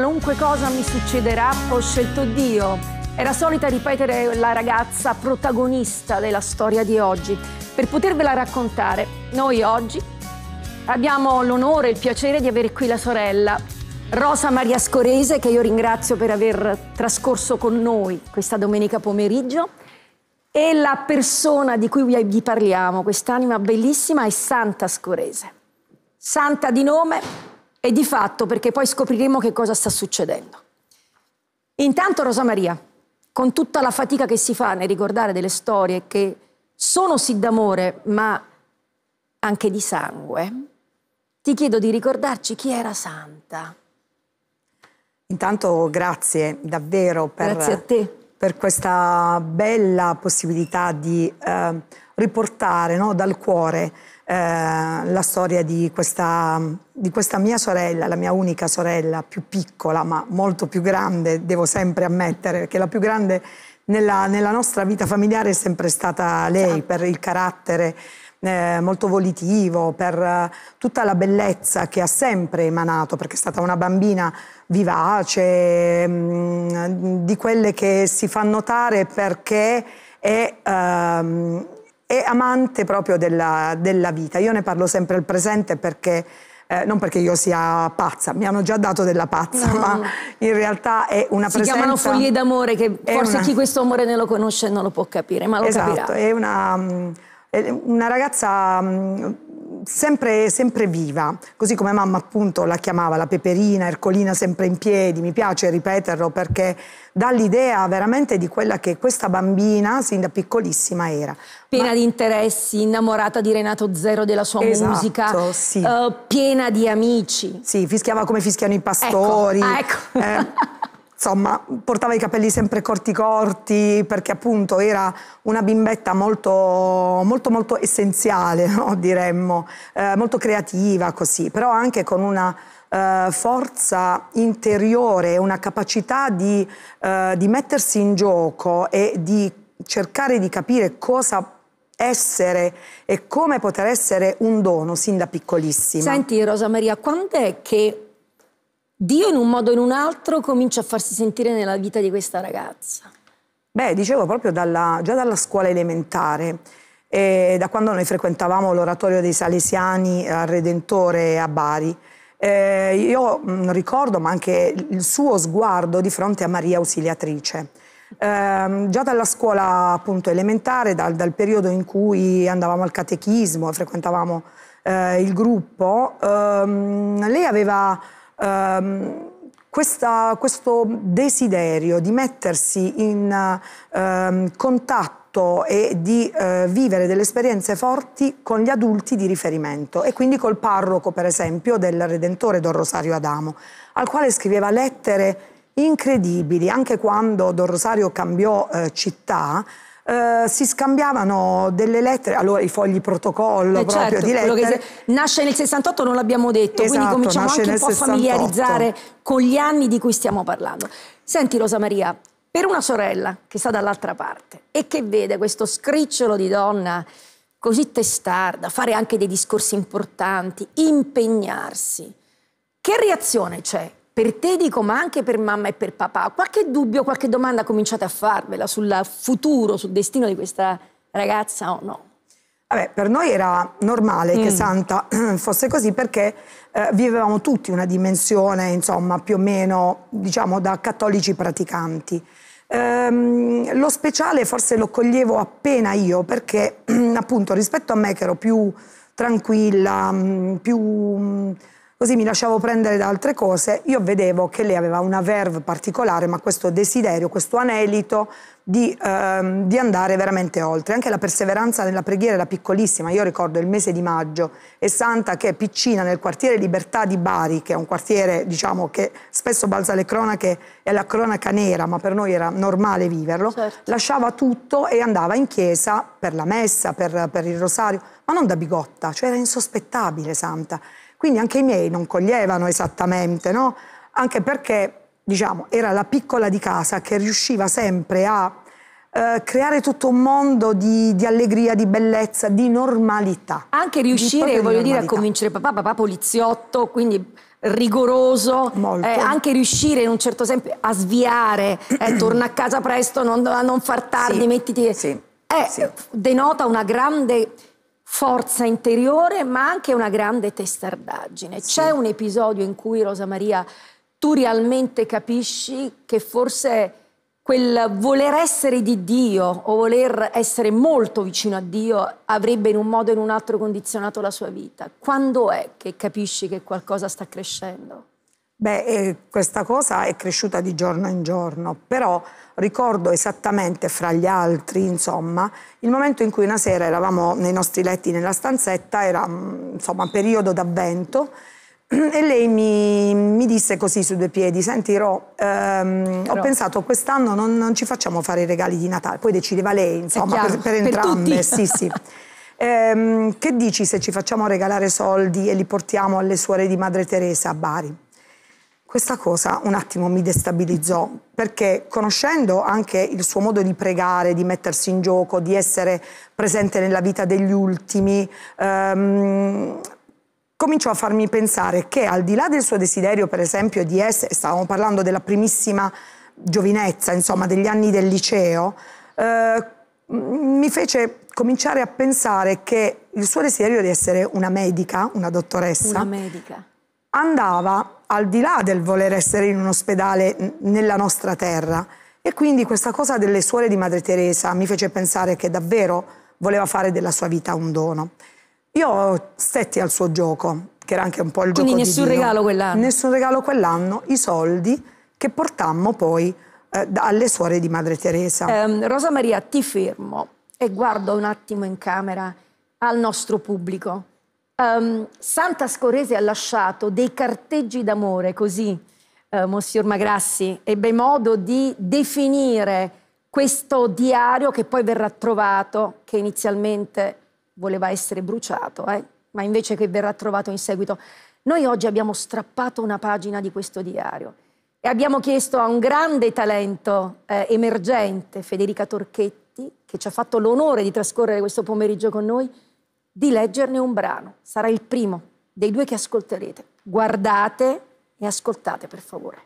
qualunque cosa mi succederà, ho scelto Dio. Era solita ripetere la ragazza protagonista della storia di oggi. Per potervela raccontare, noi oggi abbiamo l'onore e il piacere di avere qui la sorella Rosa Maria Scorese, che io ringrazio per aver trascorso con noi questa domenica pomeriggio. E la persona di cui vi parliamo, quest'anima bellissima, è Santa Scorese. Santa di nome, e di fatto perché poi scopriremo che cosa sta succedendo. Intanto Rosa Maria, con tutta la fatica che si fa nel ricordare delle storie che sono sì d'amore ma anche di sangue, ti chiedo di ricordarci chi era Santa. Intanto grazie davvero per, grazie per questa bella possibilità di... Eh, riportare no, dal cuore eh, la storia di questa, di questa, mia sorella, la mia unica sorella, più piccola ma molto più grande, devo sempre ammettere, perché la più grande nella, nella nostra vita familiare è sempre stata lei esatto. per il carattere. Eh, molto volitivo, per eh, tutta la bellezza che ha sempre emanato, perché è stata una bambina vivace, mh, mm, di quelle che si fa notare perché è, ehm, e amante proprio della, della vita. Io ne parlo sempre al presente perché eh, non perché io sia pazza, mi hanno già dato della pazza, no. ma in realtà è una si presenza... Si chiamano foglie d'amore, che forse una... chi questo amore non lo conosce non lo può capire, ma lo esatto, capirà. Esatto, è una, una ragazza mm, sempre, sempre, viva, così come mamma appunto la chiamava la peperina, Ercolina sempre in piedi, mi piace ripeterlo perché dà l'idea veramente di quella che questa bambina sin da piccolissima era. Piena Ma... di interessi, innamorata di Renato Zero della sua esatto, musica, sì. uh, piena di amici. Sì, fischiava come fischiano i pastori. Ecco, ecco. Eh, insomma, portava i capelli sempre corti corti perché appunto era una bimbetta molto, molto, molto essenziale, no? diremmo, eh, molto creativa così, però anche con una eh, forza interiore, una capacità di, eh, di mettersi in gioco e di cercare di capire cosa essere e come poter essere un dono sin da piccolissima. Senti Rosa Maria, quando è che Dio in un modo o in un altro comincia a farsi sentire nella vita di questa ragazza. Beh, dicevo proprio dalla, già dalla scuola elementare, eh, da quando noi frequentavamo l'oratorio dei Salesiani al Redentore a Bari. Eh, io mh, mm, ricordo, ma anche il suo sguardo di fronte a Maria Ausiliatrice. Eh, già dalla scuola appunto, elementare, dal, dal, periodo in cui andavamo al catechismo, e frequentavamo eh, il gruppo, ehm, lei aveva ehm, questa, questo desiderio di mettersi in ehm, contatto e di eh, vivere delle esperienze forti con gli adulti di riferimento e quindi col parroco, per esempio, del Redentore Don Rosario Adamo, al quale scriveva lettere incredibili, anche quando Don Rosario cambiò eh, città, eh, si scambiavano delle lettere, allora i fogli protocollo eh proprio certo, di lettere. Si... nasce nel 68, non l'abbiamo detto, esatto, quindi cominciamo anche un po' a familiarizzare con gli anni di cui stiamo parlando. Senti Rosa Maria, per una sorella che sta dall'altra parte e che vede questo scricciolo di donna così testarda, fare anche dei discorsi importanti, impegnarsi, che reazione c'è? per te dico, ma anche per mamma e per papà. Qualche dubbio, qualche domanda cominciate a farvela sul futuro, sul destino di questa ragazza o no? Vabbè, per noi era normale mm. che Santa fosse così perché eh, vivevamo tutti una dimensione, insomma, più o meno, diciamo, da cattolici praticanti. Ehm, lo speciale forse lo coglievo appena io perché, appunto, rispetto a me che ero più tranquilla, mm, più mm, Così mi lasciavo prendere da altre cose, io vedevo che lei aveva una verve particolare, ma questo desiderio, questo anelito di, ehm, di andare veramente oltre. Anche la perseveranza nella preghiera era piccolissima, io ricordo il mese di maggio e Santa che è piccina nel quartiere Libertà di Bari, che è un quartiere diciamo, che spesso balza le cronache e la cronaca nera, ma per noi era normale viverlo, certo. lasciava tutto e andava in chiesa per la messa, per, per il rosario, ma non da bigotta, cioè era insospettabile Santa. Quindi anche i miei non coglievano esattamente, no? Anche perché, diciamo, era la piccola di casa che riusciva sempre a eh, creare tutto un mondo di, di, allegria, di bellezza, di normalità. Anche riuscire, di voglio normalità. dire, a convincere papà, papà poliziotto, quindi rigoroso, eh, anche riuscire in un certo senso a sviare, eh, torna a casa presto, non, non far tardi, sì, mettiti... Sì, eh, sì. Denota una grande forza interiore, ma anche una grande testardaggine. Sì. C'è un episodio in cui, Rosa Maria, tu realmente capisci che forse quel voler essere di Dio o voler essere molto vicino a Dio avrebbe in un modo o in un altro condizionato la sua vita. Quando è che capisci che qualcosa sta crescendo? Beh, eh, questa cosa è cresciuta di giorno in giorno, però ricordo esattamente fra gli altri, insomma, il momento in cui una sera eravamo nei nostri letti nella stanzetta, era mm, insomma periodo d'avvento, e lei mi, mi, disse così su due piedi, senti Ro, ehm, ho pensato quest'anno non, non, ci facciamo fare i regali di Natale, poi decideva lei eh, insomma chiaro, per, per, entrambe, per sì sì. ehm, che dici se ci facciamo regalare soldi e li portiamo alle suore di Madre Teresa a Bari? Questa cosa un attimo mi destabilizzò perché conoscendo anche il suo modo di pregare, di mettersi in gioco, di essere presente nella vita degli ultimi, ehm, cominciò a farmi pensare che al di là del suo desiderio, per esempio, di essere, stavamo parlando della primissima giovinezza, insomma, degli anni del liceo, eh, mi fece cominciare a pensare che il suo desiderio di essere una medica, una dottoressa, una medica andava al di là del voler essere in un ospedale nella nostra terra. E quindi questa cosa delle suore di Madre Teresa mi fece pensare che davvero voleva fare della sua vita un dono. Io stetti al suo gioco, che era anche un po' il quindi gioco di Quindi nessun regalo quell'anno? Nessun regalo quell'anno, i soldi che portammo poi eh, alle suore di Madre Teresa. Eh, Rosa Maria, ti fermo e guardo un attimo in camera al nostro pubblico. Um, Santa Scorese ha lasciato dei carteggi d'amore, così, eh, Monsignor Magrassi, ebbe modo di definire questo diario che poi verrà trovato, che inizialmente voleva essere bruciato, eh, ma invece che verrà trovato in seguito. Noi oggi abbiamo strappato una pagina di questo diario e abbiamo chiesto a un grande talento eh, emergente, Federica Torchetti, che ci ha fatto l'onore di trascorrere questo pomeriggio con noi, di leggerne un brano. Sarà il primo dei due che ascolterete. Guardate e ascoltate, per favore.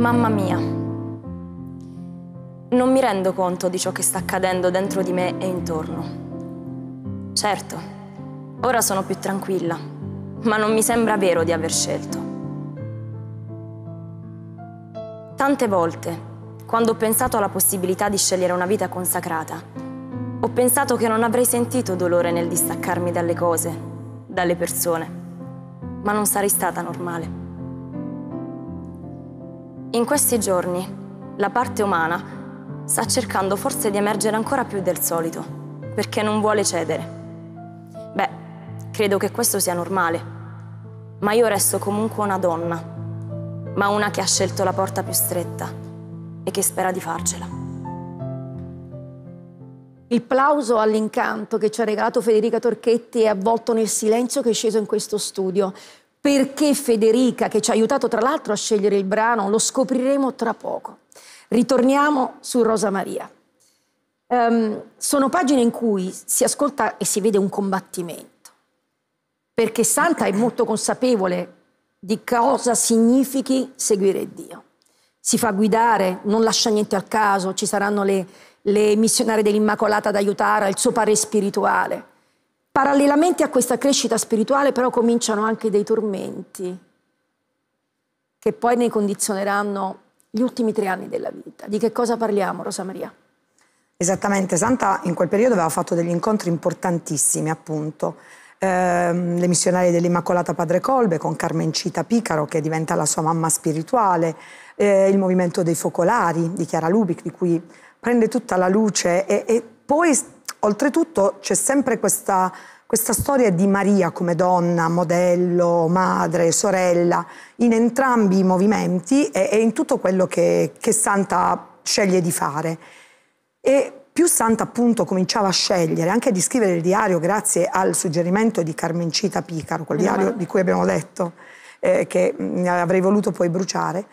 Mamma mia, non mi rendo conto di ciò che sta accadendo dentro di me e intorno. Certo, ora sono più tranquilla, ma non mi sembra vero di aver scelto. Tante volte quando ho pensato alla possibilità di scegliere una vita consacrata, ho pensato che non avrei sentito dolore nel distaccarmi dalle cose, dalle persone, ma non sarei stata normale. In questi giorni la parte umana sta cercando forse di emergere ancora più del solito, perché non vuole cedere. Beh, credo che questo sia normale, ma io resto comunque una donna, ma una che ha scelto la porta più stretta e che spera di farcela. Il plauso all'incanto che ci ha regalato Federica Torchetti è avvolto nel silenzio che è sceso in questo studio. Perché Federica, che ci ha aiutato tra l'altro a scegliere il brano, lo scopriremo tra poco. Ritorniamo su Rosa Maria. Um, sono pagine in cui si ascolta e si vede un combattimento, perché Santa è molto consapevole di cosa significhi seguire Dio si fa guidare, non lascia niente al caso, ci saranno le, le missionarie dell'Immacolata ad aiutare, il suo pare spirituale. Parallelamente a questa crescita spirituale però cominciano anche dei tormenti che poi ne condizioneranno gli ultimi tre anni della vita. Di che cosa parliamo, Rosa Maria? Esattamente, Santa in quel periodo aveva fatto degli incontri importantissimi, appunto. Eh, le missionarie dell'Immacolata Padre Colbe con Carmencita Picaro, che diventa la sua mamma spirituale, eh, il movimento dei focolari di Chiara Lubic, di cui prende tutta la luce e, e poi oltretutto c'è sempre questa, questa storia di Maria come donna, modello, madre, sorella, in entrambi i movimenti e, e in tutto quello che, che Santa sceglie di fare. E più Santa appunto cominciava a scegliere, anche di scrivere il diario grazie al suggerimento di Carmencita Picaro, quel diario di cui abbiamo detto, eh, che avrei voluto poi bruciare,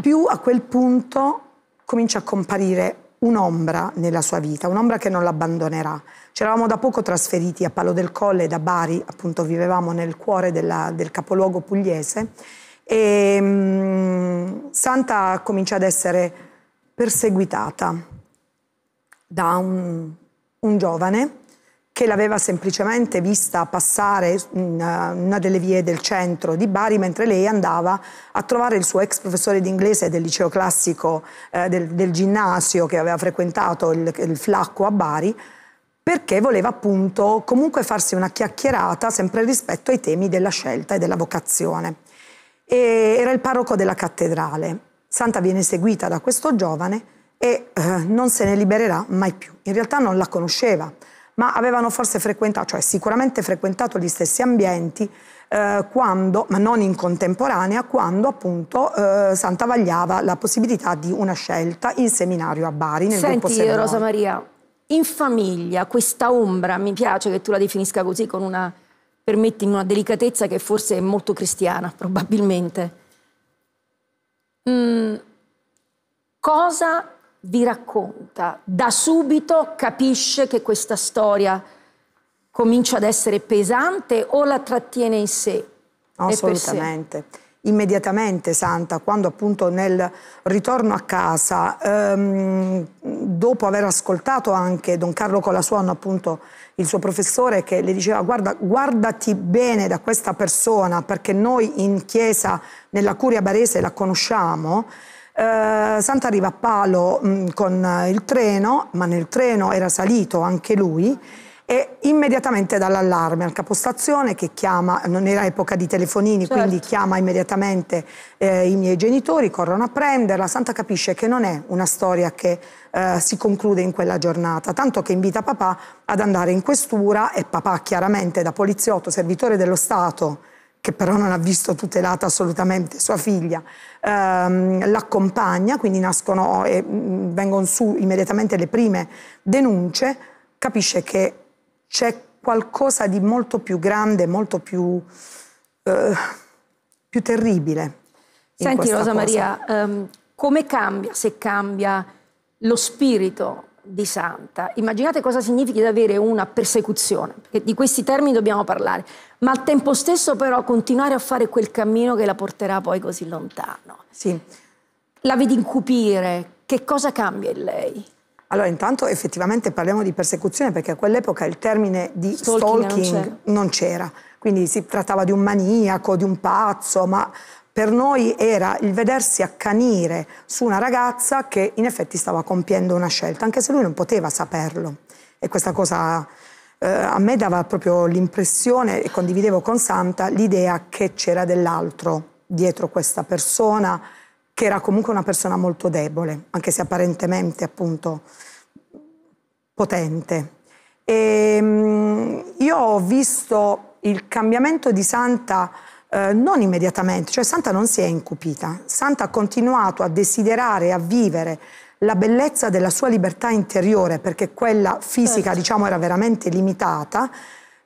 più a quel punto comincia a comparire un'ombra nella sua vita, un'ombra che non l'abbandonerà. C'eravamo da poco trasferiti a Palo del Colle da Bari, appunto vivevamo nel cuore della, del capoluogo pugliese e um, Santa comincia ad essere perseguitata da un, un giovane che l'aveva semplicemente vista passare in eh, una delle vie del centro di Bari mentre lei andava a trovare il suo ex professore d'inglese del liceo classico eh, del, del, ginnasio che aveva frequentato il, il Flacco a Bari perché voleva appunto comunque farsi una chiacchierata sempre rispetto ai temi della scelta e della vocazione. E era il parroco della cattedrale. Santa viene seguita da questo giovane e eh, non se ne libererà mai più. In realtà non la conosceva ma avevano forse frequentato, cioè sicuramente frequentato gli stessi ambienti, eh, quando, ma non in contemporanea, quando appunto eh, Santa vagliava la possibilità di una scelta in seminario a Bari, nel Senti, gruppo Senti Rosa Maria, in famiglia questa ombra, mi piace che tu la definisca così, con una, permettimi, una delicatezza che forse è molto cristiana, probabilmente. Mm, cosa vi racconta, da subito capisce che questa storia comincia ad essere pesante o la trattiene in sé? Assolutamente. Immediatamente, Santa, quando appunto nel ritorno a casa, ehm, dopo aver ascoltato anche Don Carlo Colasuono, appunto il suo professore, che le diceva guarda, guardati bene da questa persona, perché noi in chiesa, nella Curia Barese, la conosciamo, eh, Santa arriva a Palo mh, mm, con il treno, ma nel treno era salito anche lui e immediatamente dall'allarme al capostazione che chiama, non era epoca di telefonini, certo. quindi chiama immediatamente eh, i miei genitori, corrono a prenderla, Santa capisce che non è una storia che eh, si conclude in quella giornata, tanto che invita papà ad andare in questura e papà chiaramente da poliziotto, servitore dello Stato, che però non ha visto tutelata assolutamente sua figlia, ehm, l'accompagna, quindi nascono e mm, vengono su immediatamente le prime denunce, capisce che c'è qualcosa di molto più grande, molto più, eh, più terribile. Senti Rosa cosa. Maria, um, come cambia, se cambia, lo spirito di santa. Immaginate cosa significa avere una persecuzione, perché di questi termini dobbiamo parlare, ma al tempo stesso però continuare a fare quel cammino che la porterà poi così lontano. Sì. La vedi incupire, che cosa cambia in lei? Allora, intanto effettivamente parliamo di persecuzione perché a quell'epoca il termine di stalking, stalking non c'era, quindi si trattava di un maniaco, di un pazzo, ma per noi era il vedersi accanire su una ragazza che in effetti stava compiendo una scelta, anche se lui non poteva saperlo. E questa cosa eh, a me dava proprio l'impressione, e condividevo con Santa, l'idea che c'era dell'altro dietro questa persona, che era comunque una persona molto debole, anche se apparentemente appunto potente. E, ehm, io ho visto il cambiamento di Santa eh, non immediatamente, cioè Santa non si è incupita, Santa ha continuato a desiderare, a vivere la bellezza della sua libertà interiore, perché quella fisica certo. diciamo era veramente limitata,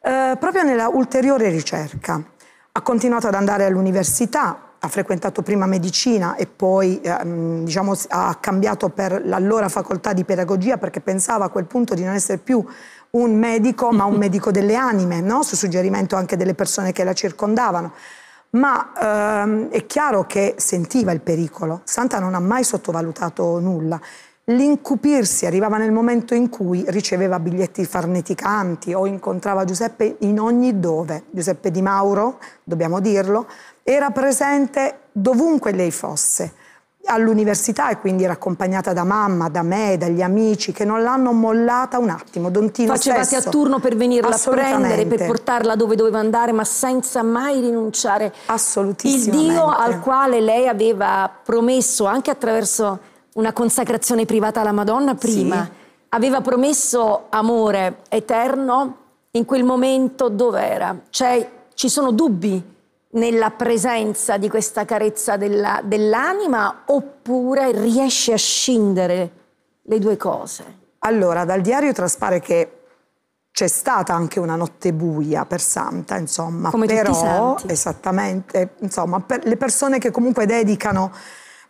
eh, proprio nella ulteriore ricerca. Ha continuato ad andare all'università, ha frequentato prima medicina e poi ehm, diciamo, ha cambiato per l'allora facoltà di pedagogia perché pensava a quel punto di non essere più un medico ma un medico delle anime, no? su suggerimento anche delle persone che la circondavano ma ehm, è chiaro che sentiva il pericolo. Santa non ha mai sottovalutato nulla. L'incupirsi arrivava nel momento in cui riceveva biglietti farneticanti o incontrava Giuseppe in ogni dove. Giuseppe Di Mauro, dobbiamo dirlo, era presente dovunque lei fosse all'università e quindi era accompagnata da mamma, da me, dagli amici che non l'hanno mollata un attimo. Dontino Facevate stesso. a turno per venirla a prendere, per portarla dove doveva andare, ma senza mai rinunciare. Assolutamente. Il Dio al quale lei aveva promesso, anche attraverso una consacrazione privata alla Madonna prima, sì. aveva promesso amore eterno in quel momento dove era. Cioè, ci sono dubbi nella presenza di questa carezza dell'anima oppure riesce a scindere le due cose? Allora, dal diario traspare che c'è stata anche una notte buia per Santa, insomma, Come però esattamente, insomma, per le persone che comunque dedicano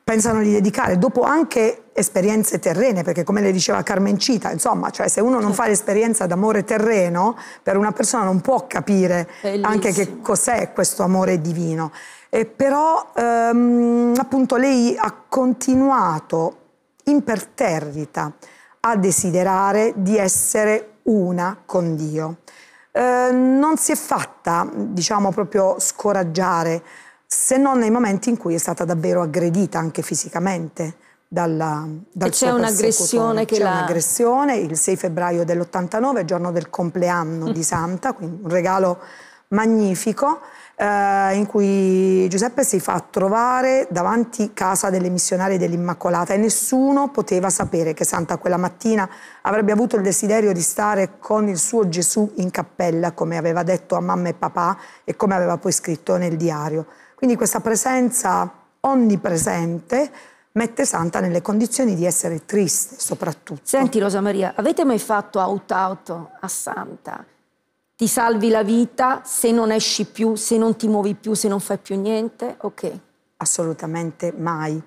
pensano di dedicare, dopo anche esperienze terrene, perché come le diceva Carmen Cita, insomma, cioè se uno non fa certo. l'esperienza d'amore terreno, per una persona non può capire Bellissimo. anche che cos'è questo amore divino. E però ehm, appunto lei ha continuato imperterrita a desiderare di essere una con Dio. Eh, non si è fatta, diciamo, proprio scoraggiare se non nei momenti in cui è stata davvero aggredita anche fisicamente dalla, dal e c'è un'aggressione che c'è la... un'aggressione il 6 febbraio dell'89 giorno del compleanno di Santa quindi un regalo magnifico eh, in cui Giuseppe si fa trovare davanti casa delle missionarie dell'Immacolata e nessuno poteva sapere che Santa quella mattina avrebbe avuto il desiderio di stare con il suo Gesù in cappella come aveva detto a mamma e papà e come aveva poi scritto nel diario quindi questa presenza onnipresente mette Santa nelle condizioni di essere triste, soprattutto. Senti, Rosa Maria, avete mai fatto out-out a Santa? Ti salvi la vita se non esci più, se non ti muovi più, se non fai più niente? Ok. Assolutamente mai.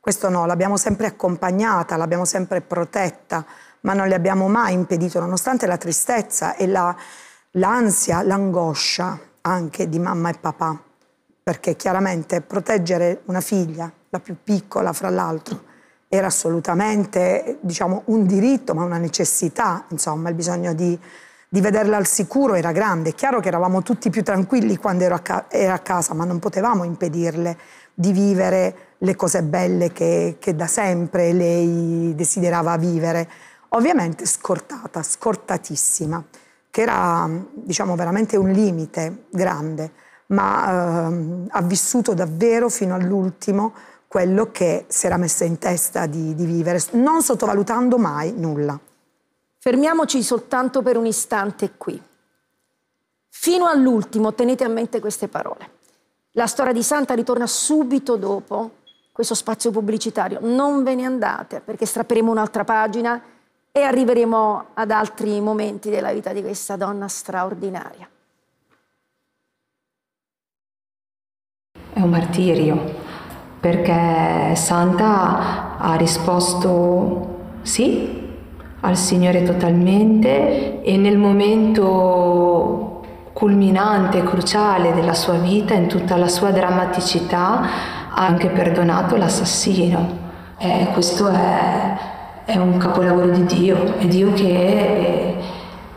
Questo no, l'abbiamo sempre accompagnata, l'abbiamo sempre protetta, ma non le abbiamo mai impedito, nonostante la tristezza e l'ansia, l'angoscia anche di mamma e papà perché chiaramente proteggere una figlia, la più piccola fra l'altro, era assolutamente diciamo, un diritto, ma una necessità, insomma, il bisogno di, di, vederla al sicuro era grande. È chiaro che eravamo tutti più tranquilli quando a ca- era a casa, ma non potevamo impedirle di vivere le cose belle che, che da sempre lei desiderava vivere. Ovviamente scortata, scortatissima, che era diciamo, veramente un limite grande ma ehm, ha vissuto davvero fino all'ultimo quello che si era messa in testa di, di vivere, non sottovalutando mai nulla. Fermiamoci soltanto per un istante qui. Fino all'ultimo tenete a mente queste parole. La storia di Santa ritorna subito dopo questo spazio pubblicitario. Non ve ne andate perché strapperemo un'altra pagina e arriveremo ad altri momenti della vita di questa donna straordinaria. è un martirio, perché Santa ha risposto sì al Signore totalmente e nel momento culminante, e cruciale della sua vita, in tutta la sua drammaticità, ha anche perdonato l'assassino. E questo è, è un capolavoro di Dio, è Dio che eh,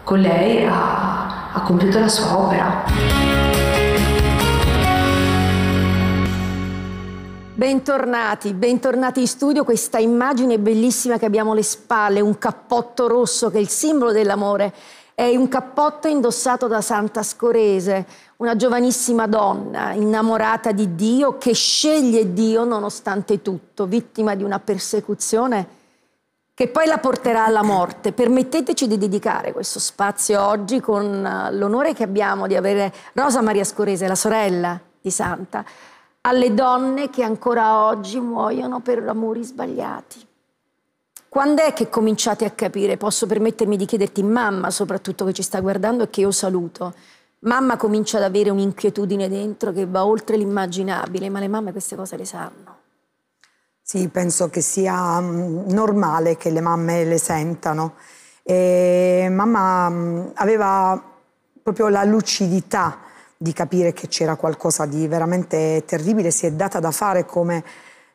con lei ha, ha compiuto la sua opera. Bentornati, bentornati in studio. Questa immagine bellissima che abbiamo alle spalle, un cappotto rosso che è il simbolo dell'amore. È un cappotto indossato da Santa Scorese, una giovanissima donna innamorata di Dio che sceglie Dio nonostante tutto, vittima di una persecuzione che poi la porterà alla morte. Permetteteci di dedicare questo spazio oggi con eh, l'onore che abbiamo di avere Rosa Maria Scorese, la sorella di Santa, alle donne che ancora oggi muoiono per amori sbagliati. Quando è che cominciate a capire? Posso permettermi di chiederti, mamma soprattutto che ci sta guardando e che io saluto, mamma comincia ad avere un'inquietudine dentro che va oltre l'immaginabile, ma le mamme queste cose le sanno. Sì, penso che sia mm, normale che le mamme le sentano. E mamma mm, aveva proprio la lucidità di capire che c'era qualcosa di veramente terribile, si è data da fare come,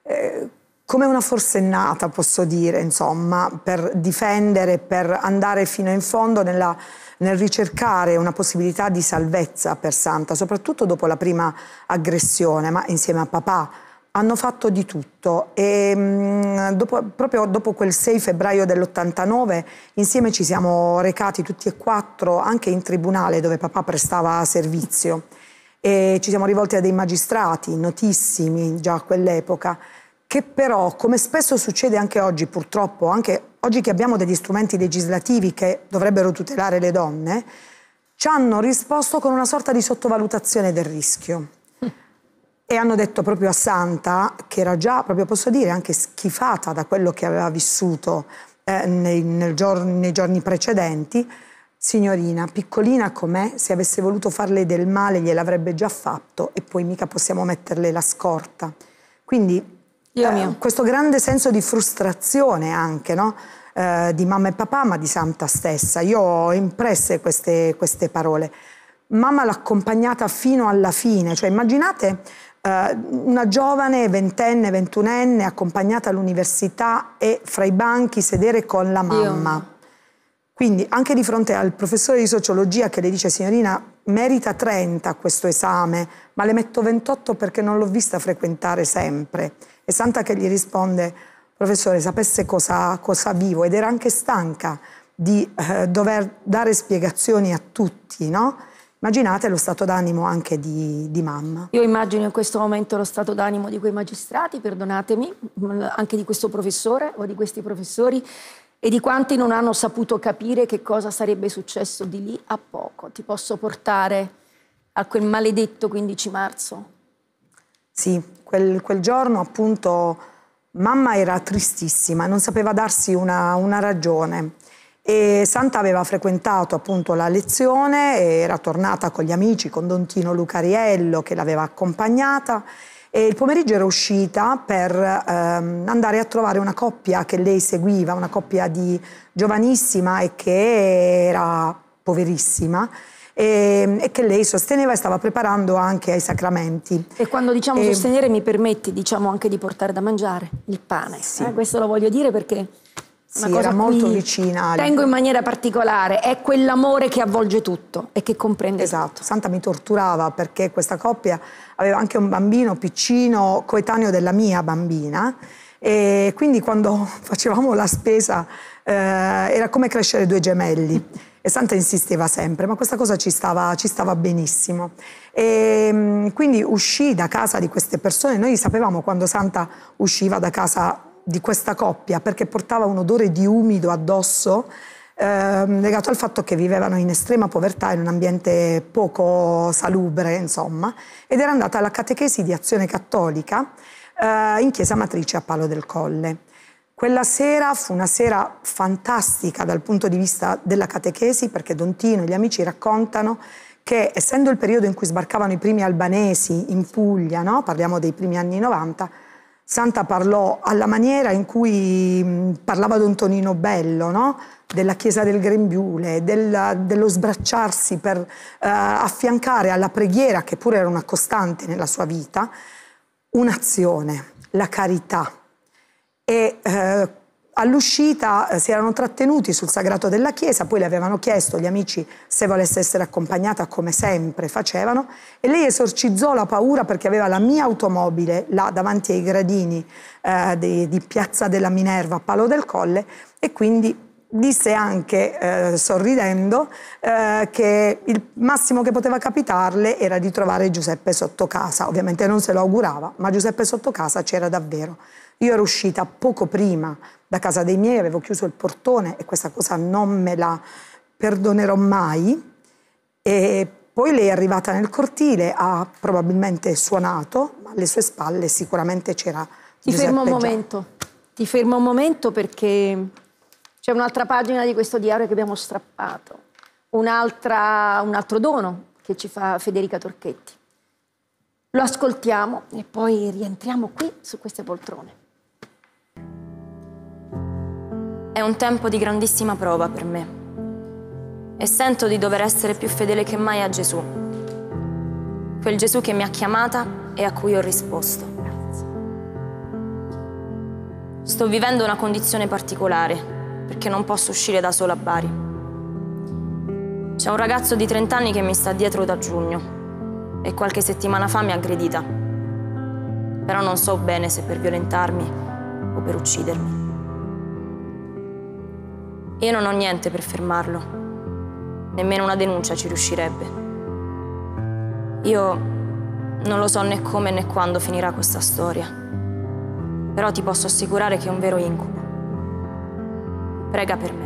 eh, come una forsennata, posso dire, insomma, per difendere, per andare fino in fondo nella, nel ricercare una possibilità di salvezza per Santa, soprattutto dopo la prima aggressione, ma insieme a papà hanno fatto di tutto e mm, dopo, proprio dopo quel 6 febbraio dell'89 insieme ci siamo recati tutti e quattro anche in tribunale dove papà prestava servizio e ci siamo rivolti a dei magistrati notissimi già a quell'epoca che però come spesso succede anche oggi purtroppo anche oggi che abbiamo degli strumenti legislativi che dovrebbero tutelare le donne ci hanno risposto con una sorta di sottovalutazione del rischio e hanno detto proprio a Santa, che era già, proprio posso dire, anche schifata da quello che aveva vissuto eh, nei, giorni, nei giorni precedenti, signorina, piccolina com'è, se avesse voluto farle del male gliel'avrebbe già fatto e poi mica possiamo metterle la scorta. Quindi eh, questo grande senso di frustrazione anche, no? eh, di mamma e papà, ma di Santa stessa. Io ho impresse queste, queste parole. Mamma l'ha accompagnata fino alla fine, cioè immaginate eh, una giovane ventenne, ventunenne, accompagnata all'università e fra i banchi sedere con la mamma. Io. Quindi anche di fronte al professore di sociologia che le dice signorina merita 30 questo esame, ma le metto 28 perché non l'ho vista frequentare sempre. E Santa che gli risponde, professore, sapesse cosa, cosa vivo ed era anche stanca di eh, dover dare spiegazioni a tutti, no? Immaginate lo stato d'animo anche di, di, mamma. Io immagino in questo momento lo stato d'animo di quei magistrati, perdonatemi, anche di questo professore o di questi professori e di quanti non hanno saputo capire che cosa sarebbe successo di lì a poco. Ti posso portare a quel maledetto 15 marzo? Sì, quel, quel giorno appunto mamma era tristissima, non sapeva darsi una, una ragione e Santa aveva frequentato appunto la lezione, era tornata con gli amici, con Don Tino Lucariello che l'aveva accompagnata e il pomeriggio era uscita per ehm, andare a trovare una coppia che lei seguiva, una coppia di giovanissima e che era poverissima e, ehm, e che lei sosteneva e stava preparando anche ai sacramenti. E quando diciamo e... sostenere mi permetti diciamo anche di portare da mangiare il pane, sì. eh? questo lo voglio dire perché sì, cosa molto vicina. Tengo in maniera particolare, è quell'amore che avvolge tutto e che comprende esatto. tutto. Santa mi torturava perché questa coppia aveva anche un bambino piccino, coetaneo della mia bambina, e quindi quando facevamo la spesa eh, era come crescere due gemelli. E Santa insisteva sempre, ma questa cosa ci stava, ci stava benissimo. E, mm, quindi uscì da casa di queste persone, noi sapevamo quando Santa usciva da casa di questa coppia perché portava un odore di umido addosso ehm, legato al fatto che vivevano in estrema povertà in un ambiente poco salubre, insomma, ed era andata alla catechesi di azione cattolica eh, in chiesa matrice a Palo del Colle. Quella sera fu una sera fantastica dal punto di vista della catechesi perché Don Tino e gli amici raccontano che essendo il periodo in cui sbarcavano i primi albanesi in Puglia, no? parliamo dei primi anni 90, Santa parlò alla maniera in cui mm, parlava Don Tonino Bello, no? della chiesa del Grembiule, del, dello sbracciarsi per eh, affiancare alla preghiera, che pure era una costante nella sua vita, un'azione, la carità. E eh, All'uscita eh, si erano trattenuti sul sagrato della chiesa, poi le avevano chiesto gli amici se volesse essere accompagnata come sempre facevano e lei esorcizzò la paura perché aveva la mia automobile là davanti ai gradini eh, di, di, Piazza della Minerva a Palo del Colle e quindi disse anche eh, sorridendo eh, che il massimo che poteva capitarle era di trovare Giuseppe sotto casa. Ovviamente non se lo augurava, ma Giuseppe sotto casa c'era davvero. Io ero uscita poco prima da casa dei miei, avevo chiuso il portone e questa cosa non me la perdonerò mai. E poi lei è arrivata nel cortile, ha probabilmente suonato, ma alle sue spalle sicuramente c'era Ti fermo un momento, ti fermo un momento perché c'è un'altra pagina di questo diario che abbiamo strappato, un, un altro dono che ci fa Federica Torchetti. Lo ascoltiamo e poi rientriamo qui su queste poltrone. È un tempo di grandissima prova per me e sento di dover essere più fedele che mai a Gesù, quel Gesù che mi ha chiamata e a cui ho risposto. Sto vivendo una condizione particolare perché non posso uscire da sola a Bari. C'è un ragazzo di 30 anni che mi sta dietro da giugno e qualche settimana fa mi ha aggredita. Però non so bene se per violentarmi o per uccidermi. Io non ho niente per fermarlo, nemmeno una denuncia ci riuscirebbe. Io non lo so né come né quando finirà questa storia, però ti posso assicurare che è un vero incubo. Prega per me.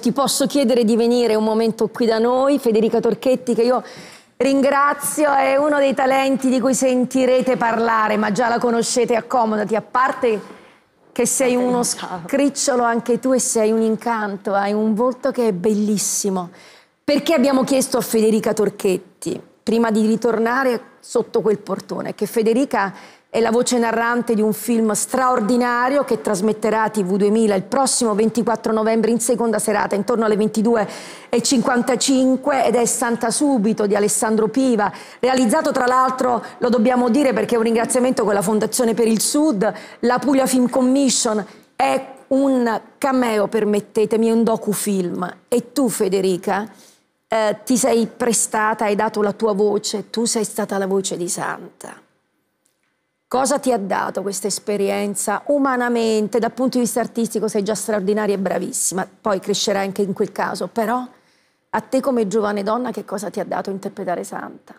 Ti posso chiedere di venire un momento qui da noi, Federica Torchetti, che io Ringrazio, è uno dei talenti di cui sentirete parlare, ma già la conoscete, accomodati, a parte che sei uno scricciolo anche tu e sei un incanto, hai un volto che è bellissimo. Perché abbiamo chiesto a Federica Torchetti, prima di ritornare sotto quel portone, che Federica è la voce narrante di un film straordinario che trasmetterà TV2000 il prossimo 24 novembre in seconda serata, intorno alle 22.55 ed è Santa Subito di Alessandro Piva, realizzato tra l'altro, lo dobbiamo dire perché è un ringraziamento con la Fondazione per il Sud, la Puglia Film Commission, è un cameo, permettetemi, un docufilm. E tu Federica eh, ti sei prestata, hai dato la tua voce, tu sei stata la voce di Santa. Cosa ti ha dato questa esperienza umanamente, dal punto di vista artistico sei già straordinaria e bravissima, poi crescerai anche in quel caso, però a te come giovane donna che cosa ti ha dato interpretare Santa?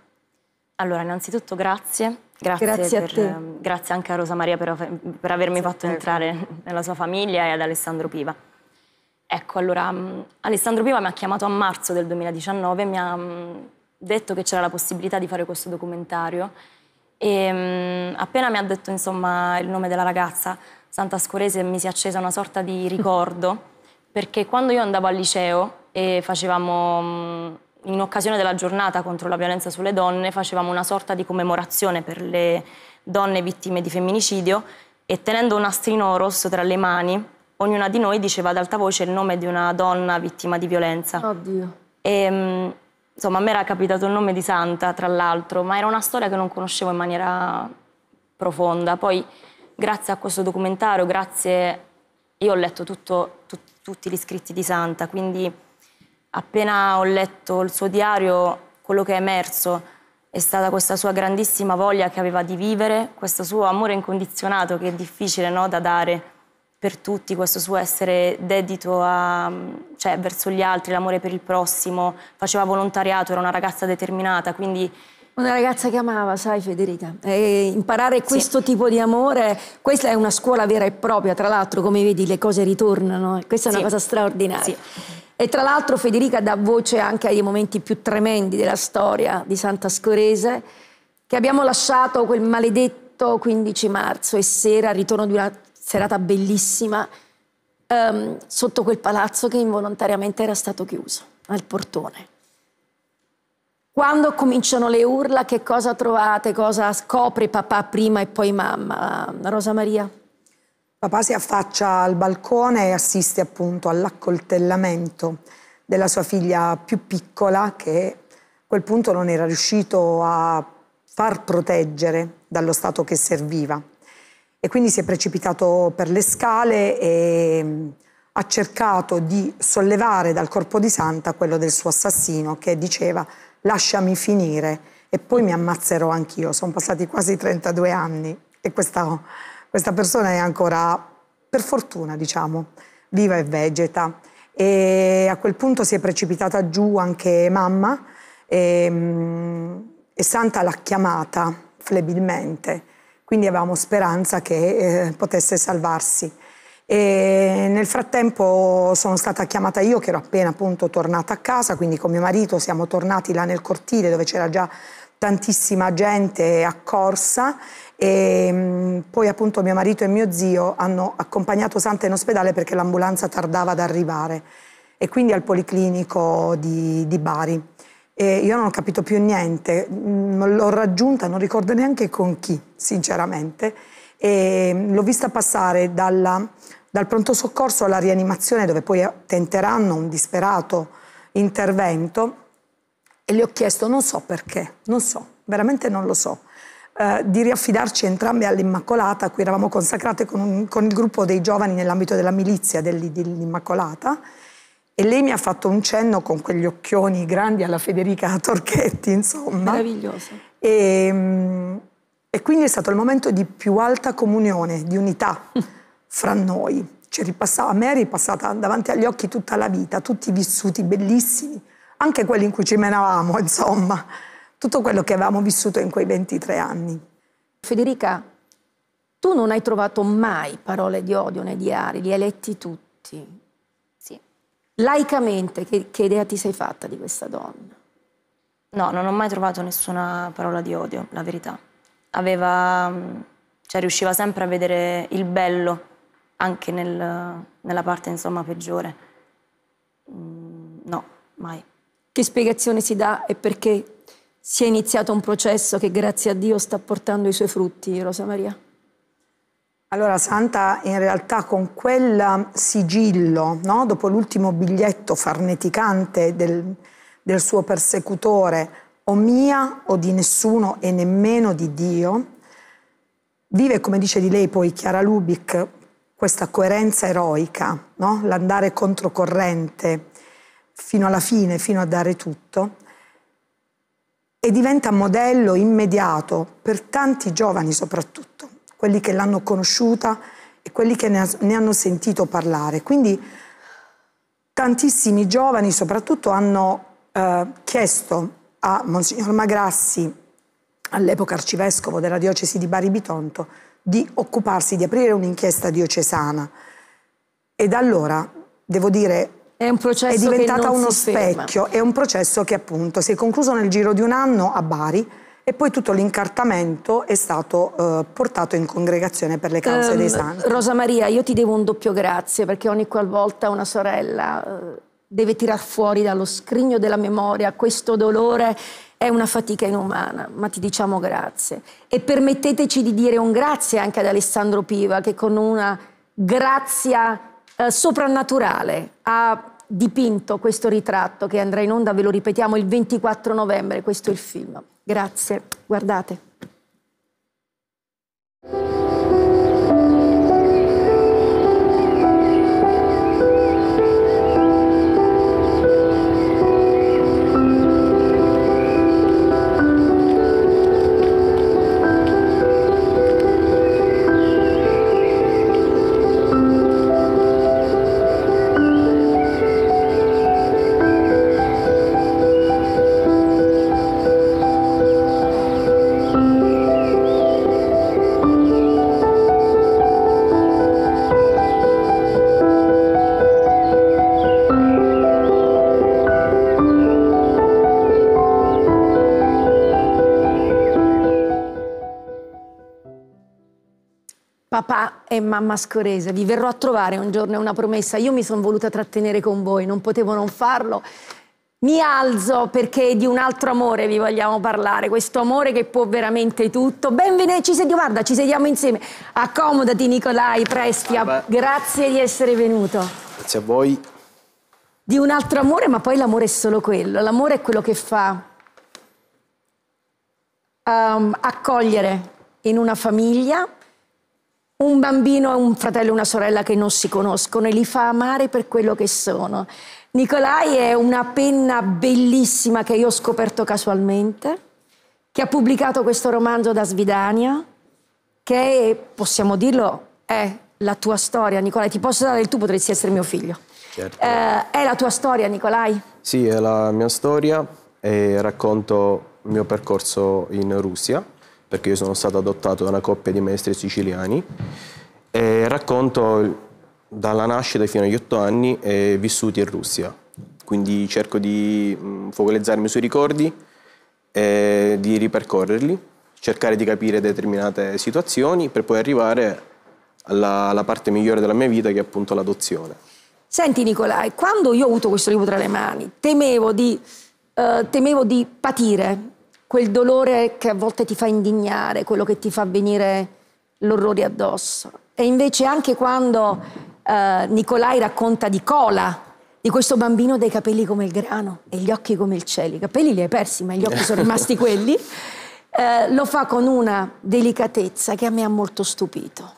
Allora, innanzitutto grazie, grazie, grazie, per, ehm, grazie anche a Rosa Maria per, per avermi grazie fatto entrare nella sua famiglia e ad Alessandro Piva. Ecco, allora, mm, Alessandro Piva mi ha chiamato a marzo del 2019 e mi ha mm, detto che c'era la possibilità di fare questo documentario e mh, mm, appena mi ha detto insomma il nome della ragazza, Santa Scorese, mi si è accesa una sorta di ricordo, perché quando io andavo al liceo e facevamo, mh, mm, in occasione della giornata contro la violenza sulle donne, facevamo una sorta di commemorazione per le donne vittime di femminicidio e tenendo un astrino rosso tra le mani, ognuna di noi diceva ad alta voce il nome di una donna vittima di violenza. Oddio. E, mh, mm, Insomma, a me era capitato il nome di Santa, tra l'altro, ma era una storia che non conoscevo in maniera profonda. Poi, grazie a questo documentario, grazie... Io ho letto tutto, tu, tutti gli scritti di Santa, quindi appena ho letto il suo diario, quello che è emerso è stata questa sua grandissima voglia che aveva di vivere, questo suo amore incondizionato che è difficile no, da dare per tutti, questo suo essere dedito a, cioè, verso gli altri, l'amore per il prossimo, faceva volontariato, era una ragazza determinata, quindi... Una ragazza che amava, sai Federica, e imparare questo sì. tipo di amore, questa è una scuola vera e propria, tra l'altro come vedi le cose ritornano, eh. questa è sì. una cosa straordinaria. Sì. E tra l'altro Federica dà voce anche ai momenti più tremendi della storia di Santa Scorese, che abbiamo lasciato quel maledetto 15 marzo e sera, ritorno di una serata bellissima ehm, sotto quel palazzo che involontariamente era stato chiuso, al portone. Quando cominciano le urla, che cosa trovate? Cosa scopre papà prima e poi mamma? Rosa Maria? Papà si affaccia al balcone e assiste appunto all'accoltellamento della sua figlia più piccola che a quel punto non era riuscito a far proteggere dallo stato che serviva e quindi si è precipitato per le scale e mm, ha cercato di sollevare dal corpo di Santa quello del suo assassino che diceva lasciami finire e poi mi ammazzerò anch'io. Sono passati quasi 32 anni e questa, questa persona è ancora, per fortuna diciamo, viva e vegeta. E a quel punto si è precipitata giù anche mamma e, mm, e Santa l'ha chiamata flebilmente quindi avevamo speranza che eh, potesse salvarsi. E nel frattempo sono stata chiamata io che ero appena appunto tornata a casa, quindi con mio marito siamo tornati là nel cortile dove c'era già tantissima gente accorsa e mm, poi appunto mio marito e mio zio hanno accompagnato Santa in ospedale perché l'ambulanza tardava ad arrivare e quindi al policlinico di, di Bari. E io non ho capito più niente, non mm, l'ho raggiunta, non ricordo neanche con chi, sinceramente. Mm, l'ho vista passare dalla, dal pronto soccorso alla rianimazione, dove poi tenteranno un disperato intervento. E le ho chiesto, non so perché, non so, veramente non lo so, eh, di riaffidarci entrambe all'Immacolata, a cui eravamo consacrate con, un, con il gruppo dei giovani nell'ambito della milizia dell'Immacolata. Dell e lei mi ha fatto un cenno con quegli occhioni grandi alla Federica Torchetti, insomma. Meraviglioso. E, ehm, e quindi è stato il momento di più alta comunione, di unità fra noi. Ripassa, a me è ripassata davanti agli occhi tutta la vita, tutti i vissuti bellissimi, anche quelli in cui ci menavamo, insomma, tutto quello che avevamo vissuto in quei 23 anni. Federica, tu non hai trovato mai parole di odio nei diari, li hai letti tutti. Laicamente, che, che idea ti sei fatta di questa donna? No, non ho mai trovato nessuna parola di odio, la verità. Aveva, mm, cioè, riusciva sempre a vedere il bello anche nel, nella parte, insomma, peggiore. Mm, no, mai. Che spiegazione si dà e perché si è iniziato un processo che, grazie a Dio, sta portando i suoi frutti, Rosa Maria? Allora Santa in realtà con quel sigillo, no? dopo l'ultimo biglietto farneticante del, del suo persecutore, o mia o di nessuno e nemmeno di Dio, vive, come dice di lei poi Chiara Lubic, questa coerenza eroica, no? l'andare controcorrente fino alla fine, fino a dare tutto, e diventa modello immediato per tanti giovani soprattutto quelli che l'hanno conosciuta e quelli che ne, ne hanno sentito parlare. Quindi tantissimi giovani soprattutto hanno eh, chiesto a Monsignor Magrassi, all'epoca arcivescovo della diocesi di Bari Bitonto, di occuparsi, di aprire un'inchiesta diocesana. E da allora, devo dire, è, un è diventata uno specchio, è un processo che appunto si è concluso nel giro di un anno a Bari, e poi tutto l'incartamento è stato eh, portato in congregazione per le cause um, dei ehm, santi. Rosa Maria, io ti devo un doppio grazie perché ogni qualvolta una sorella eh, deve tirar fuori dallo scrigno della memoria questo dolore è una fatica inumana, ma ti diciamo grazie. E permetteteci di dire un grazie anche ad Alessandro Piva che con una grazia eh, soprannaturale ha dipinto questo ritratto che andrà in onda, ve lo ripetiamo, il 24 novembre, questo è il film. Grazie, guardate. papà e mamma Scorese, vi verrò a trovare un giorno, è una promessa. Io mi sono voluta trattenere con voi, non potevo non farlo. Mi alzo perché di un altro amore vi vogliamo parlare, questo amore che può veramente tutto. Benvenuti, ci sediamo, guarda, ci sediamo insieme. Accomodati Nicolai, Prestia, ah grazie di essere venuto. Grazie a voi. Di un altro amore, ma poi l'amore è solo quello. L'amore è quello che fa um, accogliere in una famiglia un bambino e un fratello e una sorella che non si conoscono e li fa amare per quello che sono. Nicolai è una penna bellissima che io ho scoperto casualmente, che ha pubblicato questo romanzo da Svidania, che possiamo dirlo è la tua storia, Nicolai. Ti posso dare il tu, potresti essere mio figlio. Certo. Eh, è la tua storia, Nicolai? Sì, è la mia storia e racconto il mio percorso in Russia perché io sono stato adottato da una coppia di maestri siciliani e racconto dalla nascita fino agli otto anni eh, vissuti in Russia. Quindi cerco di mh, focalizzarmi sui ricordi, eh, di ripercorrerli, cercare di capire determinate situazioni per poi arrivare alla, alla parte migliore della mia vita che è appunto l'adozione. Senti Nicolai, quando io ho avuto questo libro tra le mani temevo di, eh, temevo di patire quel dolore che a volte ti fa indignare, quello che ti fa venire l'orrore addosso. E invece anche quando eh, Nicolai racconta di Cola, di questo bambino dai capelli come il grano e gli occhi come il cielo, i capelli li hai persi ma gli occhi sono rimasti quelli, eh, lo fa con una delicatezza che a me ha molto stupito.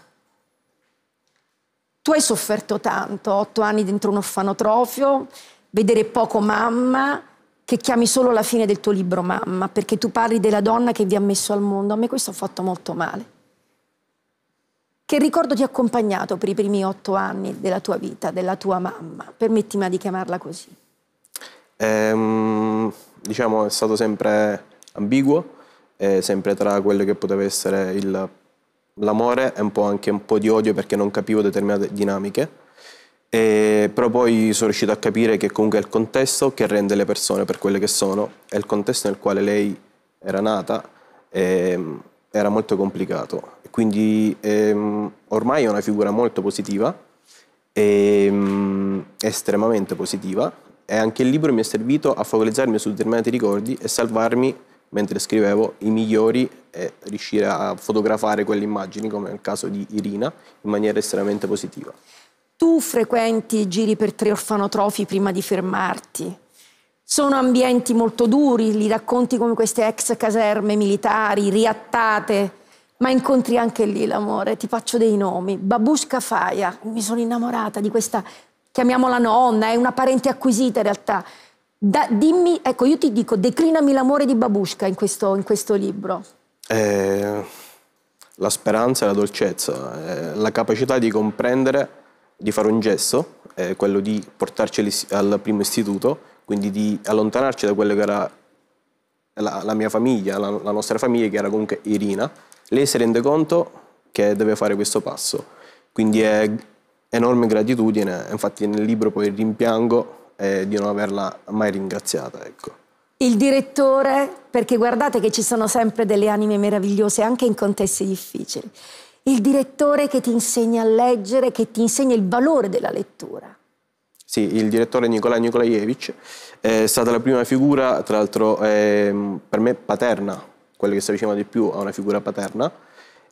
Tu hai sofferto tanto, otto anni dentro un orfanotrofio, vedere poco mamma, che chiami solo la fine del tuo libro mamma, perché tu parli della donna che vi ha messo al mondo. A me questo ha fatto molto male. Che ricordo ti ha accompagnato per i primi otto anni della tua vita, della tua mamma? Permettimi di chiamarla così. Ehm, diciamo è stato sempre ambiguo, eh, sempre tra quello che poteva essere l'amore e un po' anche un po' di odio perché non capivo determinate dinamiche. E, però poi sono riuscito a capire che comunque è il contesto che rende le persone per quelle che sono, è il contesto nel quale lei era nata, ehm, era molto complicato. Quindi ehm, ormai è una figura molto positiva, ehm, estremamente positiva, e anche il libro mi è servito a focalizzarmi su determinati ricordi e salvarmi, mentre scrivevo, i migliori e riuscire a fotografare quelle immagini, come nel caso di Irina, in maniera estremamente positiva. Tu frequenti e giri per tre orfanotrofi prima di fermarti. Sono ambienti molto duri, li racconti come queste ex caserme militari, riattate, ma incontri anche lì l'amore. Ti faccio dei nomi. Babushka Faia, mi sono innamorata di questa, chiamiamola nonna, è una parente acquisita in realtà. Da, dimmi, ecco, io ti dico, declinami l'amore di Babushka in questo, in questo libro. Eh, la speranza e la dolcezza, eh, la capacità di comprendere di fare un gesto, eh, quello di portarceli al primo istituto, quindi di allontanarci da quella che era la, la mia famiglia, la, la, nostra famiglia che era comunque Irina. Lei si rende conto che deve fare questo passo, quindi è enorme gratitudine, infatti nel libro poi rimpiango eh, di non averla mai ringraziata. Ecco. Il direttore, perché guardate che ci sono sempre delle anime meravigliose anche in contesti difficili il direttore che ti insegna a leggere, che ti insegna il valore della lettura. Sì, il direttore Nikolai Nikolaevich eh, è stata la prima figura, tra l'altro ehm, per me paterna, quella che si avvicina di più a una figura paterna,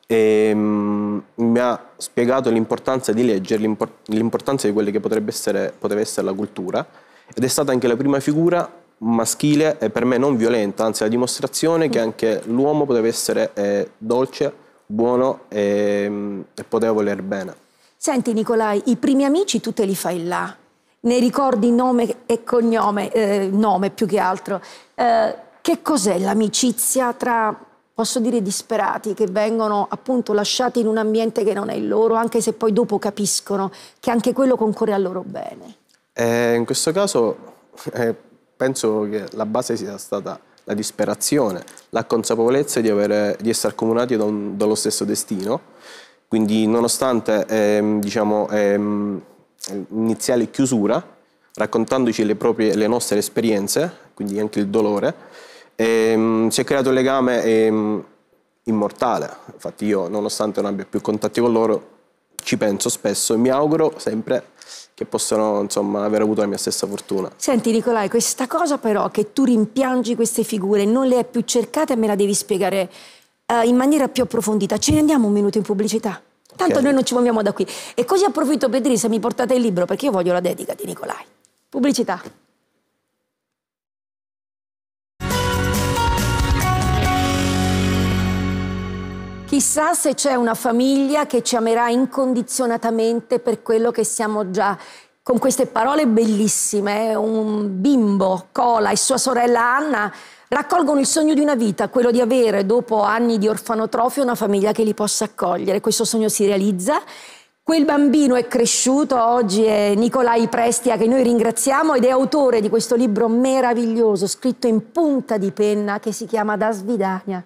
e ehm, mi ha spiegato l'importanza di leggere, l'importanza di quella che potrebbe essere, poteva essere la cultura ed è stata anche la prima figura maschile e per me non violenta, anzi la dimostrazione che anche l'uomo poteva essere eh, dolce, buono ehm, e, e poteva voler bene. Senti Nicolai, i primi amici tu te li fai là, ne ricordi nome e cognome, eh, nome più che altro. Eh, che cos'è l'amicizia tra, posso dire, disperati che vengono appunto lasciati in un ambiente che non è il loro, anche se poi dopo capiscono che anche quello concorre al loro bene? Eh, in questo caso eh, penso che la base sia stata la disperazione, la consapevolezza di, avere, di essere accomunati da un, dallo stesso destino. Quindi nonostante ehm, diciamo, ehm, iniziale chiusura, raccontandoci le, proprie, le nostre esperienze, quindi anche il dolore, ehm, si è creato un legame ehm, immortale. Infatti io, nonostante non abbia più contatti con loro, ci penso spesso e mi auguro sempre che possano insomma, aver avuto la mia stessa fortuna. Senti Nicolai, questa cosa però che tu rimpiangi queste figure, non le hai più cercate e me la devi spiegare eh, in maniera più approfondita. Ce ne andiamo un minuto in pubblicità? Tanto okay. noi non ci muoviamo da qui. E così approfitto Pedri se mi portate il libro perché io voglio la dedica di Nicolai. Pubblicità. Chissà se c'è una famiglia che ci amerà incondizionatamente per quello che siamo già. Con queste parole bellissime, eh, un bimbo, Cola e sua sorella Anna raccolgono il sogno di una vita, quello di avere dopo anni di orfanotrofio una famiglia che li possa accogliere. Questo sogno si realizza. Quel bambino è cresciuto, oggi è Nicolai Prestia che noi ringraziamo ed è autore di questo libro meraviglioso scritto in punta di penna che si chiama Da Svidania.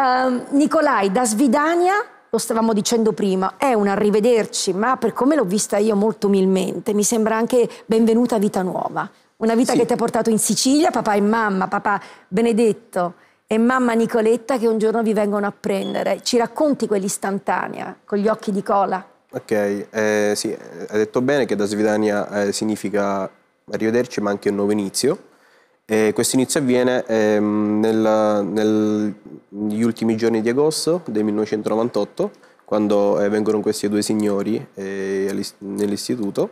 Um, Nicolai, da Svidania, lo stavamo dicendo prima, è un arrivederci, ma per come l'ho vista io molto umilmente, mi sembra anche benvenuta a vita nuova. Una vita sì. che ti ha portato in Sicilia, papà e mamma, papà Benedetto e mamma Nicoletta che un giorno vi vengono a prendere. Ci racconti quell'istantanea con gli occhi di cola? Ok, eh, sì, eh, hai detto bene che da Svidania eh, significa arrivederci ma anche un nuovo inizio eh, questo inizio avviene ehm, negli ultimi giorni di agosto del 1998, quando eh, vengono questi due signori eh, nell'istituto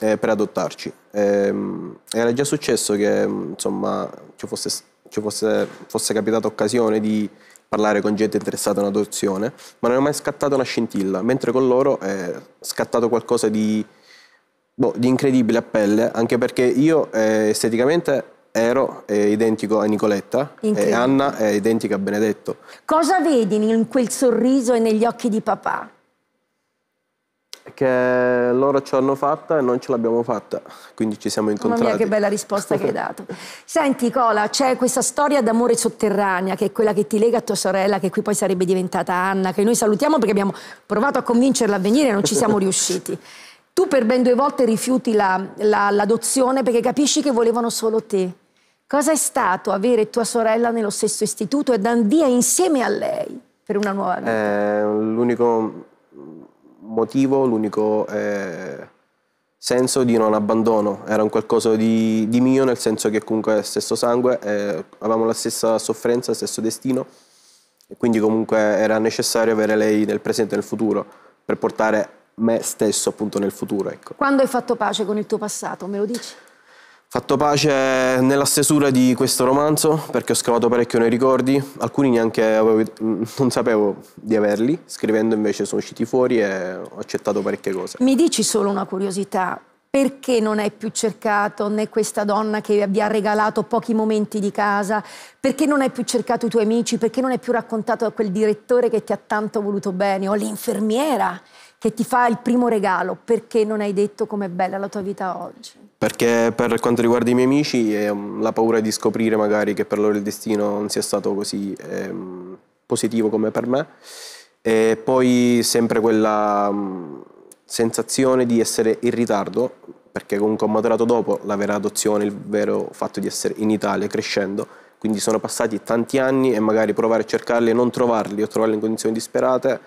eh, per adottarci. Ehm, era già successo che insomma, ci, fosse, ci fosse, fosse capitata occasione di parlare con gente interessata all'adozione, ma non è mai scattata una scintilla, mentre con loro è scattato qualcosa di, boh, di incredibile a pelle, anche perché io eh, esteticamente Ero è identico a Nicoletta e Anna è identica a Benedetto. Cosa vedi in quel sorriso e negli occhi di papà? Che loro ci hanno fatta e non ce l'abbiamo fatta, quindi ci siamo incontrati. Mamma mia, che bella risposta che hai dato. Senti, Cola, c'è questa storia d'amore sotterranea, che è quella che ti lega a tua sorella, che qui poi sarebbe diventata Anna, che noi salutiamo perché abbiamo provato a convincerla a venire e non ci siamo riusciti. Tu per ben due volte rifiuti l'adozione la, la, perché capisci che volevano solo te. Cosa è stato avere tua sorella nello stesso istituto ed andare insieme a lei per una nuova vita? Eh, l'unico motivo, l'unico eh, senso di non abbandono. Era un qualcosa di, di mio, nel senso che comunque è lo stesso sangue, eh, avevamo la stessa sofferenza, stesso destino, e quindi comunque era necessario avere lei nel presente e nel futuro per portare me stesso appunto nel futuro. Ecco. Quando hai fatto pace con il tuo passato, me lo dici? Fatto pace nella stesura di questo romanzo perché ho scavato parecchio nei ricordi, alcuni neanche avevo, non sapevo di averli, scrivendo invece sono usciti fuori e ho accettato parecchie cose. Mi dici solo una curiosità, perché non hai più cercato né questa donna che vi ha regalato pochi momenti di casa? Perché non hai più cercato i tuoi amici? Perché non hai più raccontato a quel direttore che ti ha tanto voluto bene o l'infermiera che ti fa il primo regalo? Perché non hai detto com'è bella la tua vita oggi? Perché per quanto riguarda i miei amici è ehm, la paura di scoprire magari che per loro il destino non sia stato così ehm, positivo come per me. E poi sempre quella mm, sensazione di essere in ritardo, perché comunque ho maturato dopo la vera adozione, il vero fatto di essere in Italia crescendo. Quindi sono passati tanti anni e magari provare a cercarli e non trovarli o trovarli in condizioni disperate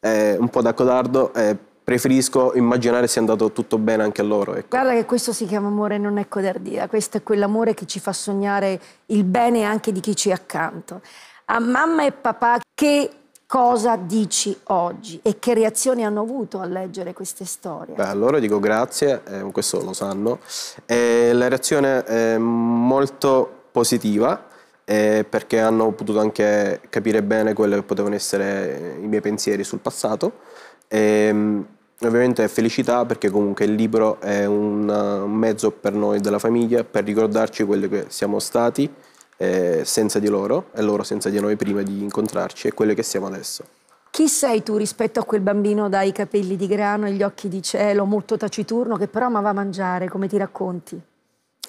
è un po' da codardo. È preferisco immaginare sia andato tutto bene anche a loro. Ecco. Guarda che questo si chiama amore, non è codardia, questo è quell'amore che ci fa sognare il bene anche di chi ci è accanto. A mamma e papà che cosa dici oggi e che reazioni hanno avuto a leggere queste storie? Beh, loro dico grazie, eh, questo lo sanno. Eh, la reazione è molto positiva eh, perché hanno potuto anche capire bene quello che potevano essere i miei pensieri sul passato. E, ehm, ovviamente felicità perché comunque il libro è un mezzo per noi della famiglia per ricordarci quello che siamo stati eh, senza di loro e loro senza di noi prima di incontrarci e quello che siamo adesso. Chi sei tu rispetto a quel bambino dai capelli di grano e gli occhi di cielo, molto taciturno, che però amava mangiare, come ti racconti?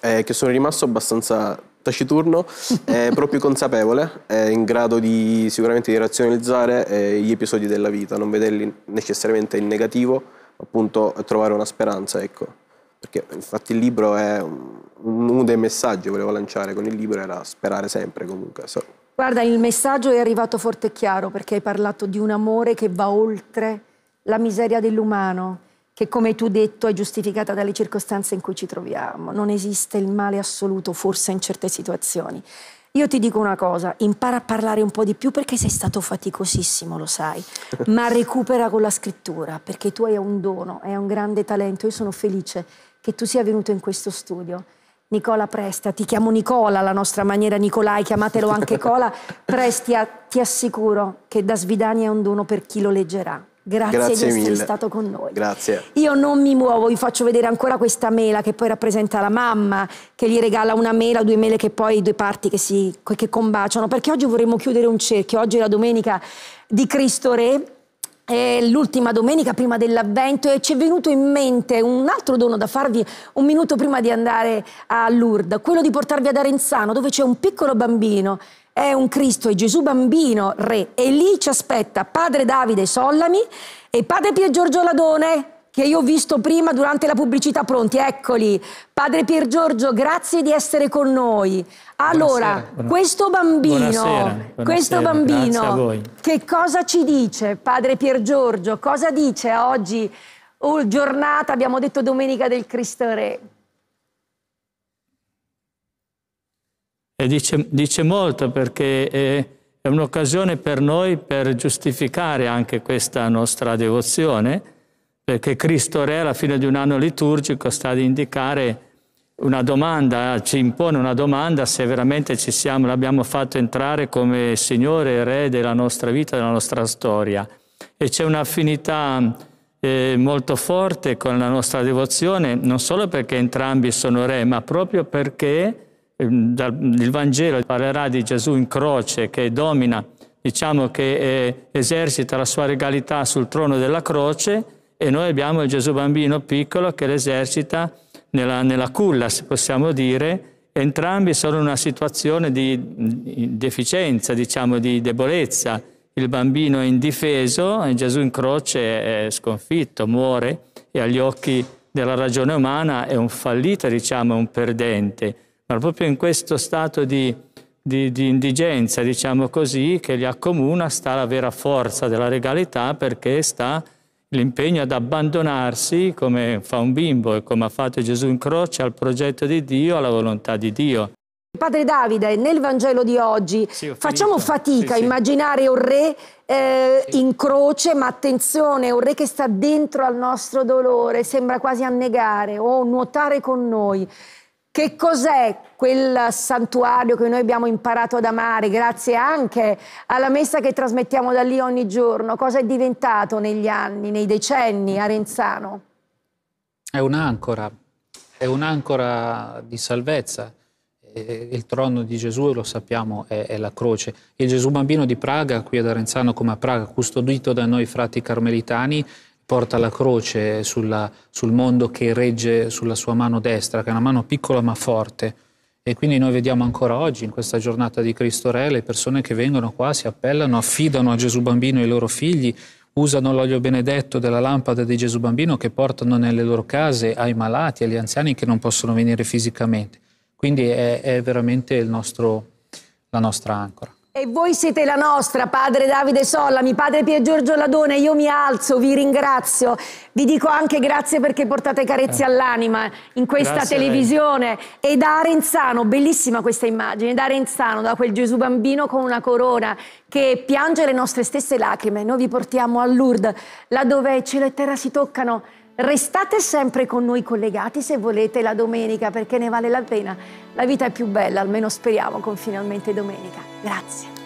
Eh, che sono rimasto abbastanza taciturno, eh, proprio consapevole, eh, in grado di, sicuramente di razionalizzare eh, gli episodi della vita, non vederli necessariamente in negativo, appunto trovare una speranza, ecco. Perché infatti il libro è uno dei messaggi che volevo lanciare con il libro era sperare sempre comunque. So. Guarda, il messaggio è arrivato forte e chiaro perché hai parlato di un amore che va oltre la miseria dell'umano che come tu detto è giustificata dalle circostanze in cui ci troviamo. Non esiste il male assoluto, forse in certe situazioni. Io ti dico una cosa, impara a parlare un po' di più perché sei stato faticosissimo, lo sai, ma recupera con la scrittura perché tu hai un dono, hai un grande talento. Io sono felice che tu sia venuto in questo studio. Nicola Presta, ti chiamo Nicola, la nostra maniera Nicolai, chiamatelo anche Cola, Prestia, ti assicuro che da Svidani è un dono per chi lo leggerà. Grazie, Grazie, di essere stato con noi. Grazie. Io non mi muovo, vi faccio vedere ancora questa mela che poi rappresenta la mamma, che gli regala una mela, due mele che poi due parti che, si, che combaciano, perché oggi vorremmo chiudere un cerchio. Oggi è la domenica di Cristo Re, è l'ultima domenica prima dell'Avvento e ci è venuto in mente un altro dono da farvi un minuto prima di andare a Lourdes, quello di portarvi ad Arenzano, dove c'è un piccolo bambino è un Cristo, è Gesù bambino, re. E lì ci aspetta padre Davide Sollami e padre Pier Giorgio Ladone, che io ho visto prima durante la pubblicità pronti, eccoli. Padre Pier Giorgio, grazie di essere con noi. Allora, buonasera, buona... questo bambino, buonasera, buonasera, questo bambino, che cosa ci dice Padre Pier Giorgio? Cosa dice oggi, oh, giornata, abbiamo detto domenica del Cristo Re? E dice, dice molto perché è, eh, è un'occasione per noi per giustificare anche questa nostra devozione, perché Cristo Re alla fine di un anno liturgico sta ad indicare una domanda, ci impone una domanda se veramente ci siamo, l'abbiamo fatto entrare come Signore e Re della nostra vita, della nostra storia. E c'è un'affinità eh, molto forte con la nostra devozione, non solo perché entrambi sono re, ma proprio perché Ehm, il Vangelo parlerà di Gesù in croce che domina, diciamo che eh, esercita la sua regalità sul trono della croce e noi abbiamo il Gesù bambino piccolo che l'esercita nella, nella culla, se possiamo dire, entrambi sono in una situazione di deficienza, diciamo di debolezza. Il bambino è indifeso, Gesù in croce è sconfitto, muore e agli occhi della ragione umana è un fallito, diciamo, un perdente ma proprio in questo stato di, di, di indigenza, diciamo così, che li accomuna sta la vera forza della regalità perché sta l'impegno ad abbandonarsi, come fa un bimbo e come ha fatto Gesù in croce, al progetto di Dio, alla volontà di Dio. Padre Davide, nel Vangelo di oggi sì, facciamo fatica sì, a immaginare un re eh, sì. in croce, ma attenzione, un re che sta dentro al nostro dolore, sembra quasi annegare o nuotare con noi. Che cos'è quel santuario che noi abbiamo imparato ad amare grazie anche alla messa che trasmettiamo da lì ogni giorno? Cosa è diventato negli anni, nei decenni a Renzano? È un'ancora, è un'ancora di salvezza. Il trono di Gesù, lo sappiamo, è, è, la croce. Il Gesù bambino di Praga, qui ad Arenzano come a Praga, custodito da noi frati carmelitani, porta la croce sulla, sul mondo che regge sulla sua mano destra, che è una mano piccola ma forte. E quindi noi vediamo ancora oggi, in questa giornata di Cristo Re, le persone che vengono qua si appellano, affidano a Gesù Bambino i loro figli, usano l'olio benedetto della lampada di Gesù Bambino che portano nelle loro case ai malati, agli anziani che non possono venire fisicamente. Quindi è, è veramente nostro, la nostra ancora. E voi siete la nostra, padre Davide Sollami, padre Pier Giorgio Ladone, io mi alzo, vi ringrazio, vi dico anche grazie perché portate carezze eh. all'anima in questa grazie televisione. E da Arenzano, bellissima questa immagine, da Arenzano, da quel Gesù bambino con una corona che piange le nostre stesse lacrime, noi vi portiamo a Lourdes, là dove cielo e terra si toccano, Restate sempre con noi collegati se volete la domenica perché ne vale la pena. La vita è più bella, almeno speriamo con finalmente domenica. Grazie.